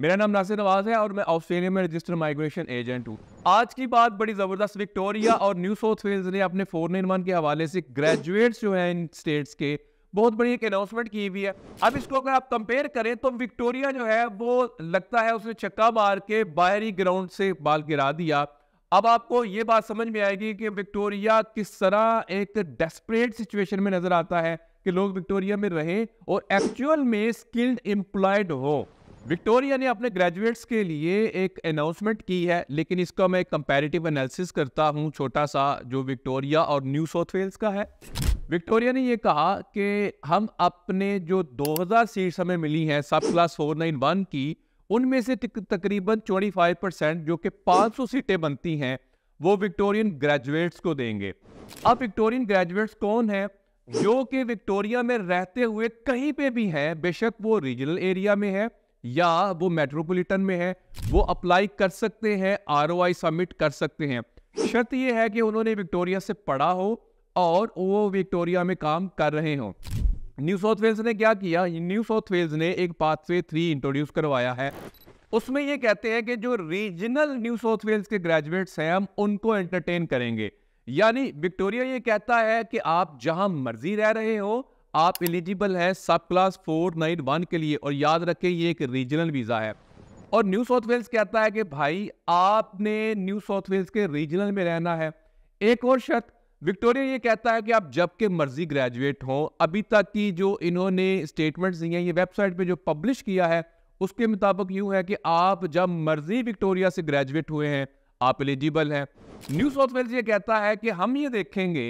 मेरा नाम नासिर नवाज है और मैं ऑस्ट्रेलिया में रजिस्टर माइग्रेशन एजेंट हूँ आज की बात बड़ी ज़बरदस्त विक्टोरिया और न्यू साउथ वेल्स ने अपने फोरन इन के हवाले से ग्रेजुएट्स जो है इन स्टेट्स के बहुत बड़ी एक अनाउंसमेंट की हुई है अब इसको अगर आप कंपेयर करें तो विक्टोरिया जो है वो लगता है उसने चक्का मार के बाहरी ग्राउंड से बाल गिरा दिया अब आपको ये बात समझ में आएगी कि विक्टोरिया किस तरह एक डेस्परेट सिचुएशन में नजर आता है कि लोग विक्टोरिया में रहें और एक्चुअल में स्किल्ड एम्प्लॉयड हो विक्टोरिया ने अपने ग्रेजुएट्स के लिए एक अनाउंसमेंट की है लेकिन इसका मैं कंपैरेटिव एनालिसिस करता हूं छोटा सा जो विक्टोरिया और न्यू साउथ वेल्स का है विक्टोरिया ने यह कहा कि हम अपने जो 2000 सीट्स हमें मिली हैं सब क्लास 491 की उनमें से तकरीबन 25 परसेंट जो कि 500 सीटें बनती हैं वो विक्टोरियन ग्रेजुएट्स को देंगे अब विक्टोरियन ग्रेजुएट्स कौन है जो कि विक्टोरिया में रहते हुए कहीं पे भी हैं बेशक वो रीजनल एरिया में है या वो मेट्रोपॉलिटन में है वो अप्लाई कर सकते हैं आर सबमिट कर सकते हैं शर्त यह है कि उन्होंने विक्टोरिया से पढ़ा हो और वो विक्टोरिया में काम कर रहे हों न्यू साउथ वेल्स ने क्या किया न्यू साउथ वेल्स ने एक पाथवे थ्री इंट्रोड्यूस करवाया है उसमें ये कहते हैं कि जो रीजनल न्यू साउथ वेल्स के ग्रेजुएट्स हैं हम उनको एंटरटेन करेंगे यानी विक्टोरिया ये कहता है कि आप जहां मर्जी रह रहे हो आप एलिजिबल हैं सब क्लास फोर नाइन वन के लिए और याद रखें ये एक रीजनल वीज़ा है और न्यू साउथ वेल्स कहता है कि भाई आपने न्यू साउथ वेल्स के रीजनल में रहना है एक और शर्त विक्टोरिया ये कहता है कि आप जब के मर्जी ग्रेजुएट हों अभी तक की जो इन्होंने स्टेटमेंट्स दी हैं ये वेबसाइट पे जो पब्लिश किया है उसके मुताबिक यूँ है कि आप जब मर्जी विक्टोरिया से ग्रेजुएट हुए हैं आप एलिजिबल हैं न्यू साउथ वेल्स ये कहता है कि हम ये देखेंगे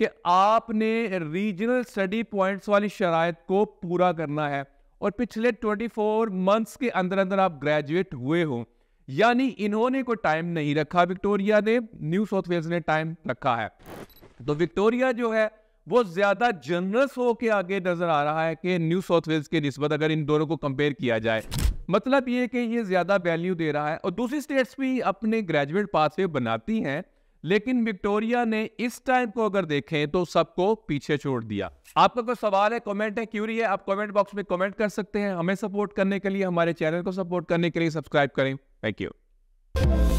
कि आपने रीजनल स्टडी पॉइंट्स वाली शराय को पूरा करना है और पिछले 24 मंथ्स के अंदर अंदर आप ग्रेजुएट हुए हो यानी इन्होंने कोई टाइम नहीं रखा विक्टोरिया ने न्यू साउथ वेल्स ने टाइम रखा है तो विक्टोरिया जो है वो ज्यादा जनरस के आगे नजर आ रहा है कि न्यू साउथ वेल्स के नस्बत अगर इन दोनों को कंपेयर किया जाए मतलब ये कि ये ज्यादा वैल्यू दे रहा है और दूसरी स्टेट्स भी अपने ग्रेजुएट पाथवे बनाती हैं लेकिन विक्टोरिया ने इस टाइम को अगर देखें तो सबको पीछे छोड़ दिया आपका कोई सवाल है कमेंट है क्यूरी है आप कमेंट बॉक्स में कमेंट कर सकते हैं हमें सपोर्ट करने के लिए हमारे चैनल को सपोर्ट करने के लिए सब्सक्राइब करें थैंक यू